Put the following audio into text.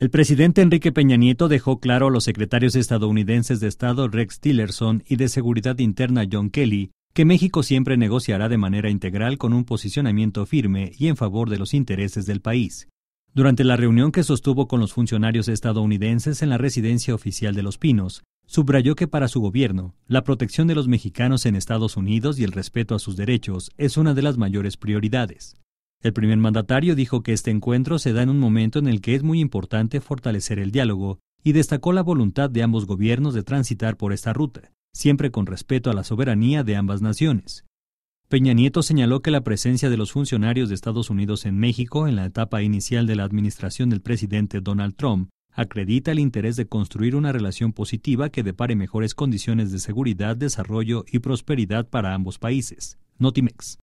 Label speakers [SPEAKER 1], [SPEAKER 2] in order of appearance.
[SPEAKER 1] El presidente Enrique Peña Nieto dejó claro a los secretarios estadounidenses de Estado Rex Tillerson y de Seguridad Interna John Kelly que México siempre negociará de manera integral con un posicionamiento firme y en favor de los intereses del país. Durante la reunión que sostuvo con los funcionarios estadounidenses en la residencia oficial de Los Pinos, subrayó que para su gobierno, la protección de los mexicanos en Estados Unidos y el respeto a sus derechos es una de las mayores prioridades. El primer mandatario dijo que este encuentro se da en un momento en el que es muy importante fortalecer el diálogo y destacó la voluntad de ambos gobiernos de transitar por esta ruta, siempre con respeto a la soberanía de ambas naciones. Peña Nieto señaló que la presencia de los funcionarios de Estados Unidos en México en la etapa inicial de la administración del presidente Donald Trump acredita el interés de construir una relación positiva que depare mejores condiciones de seguridad, desarrollo y prosperidad para ambos países. Notimex.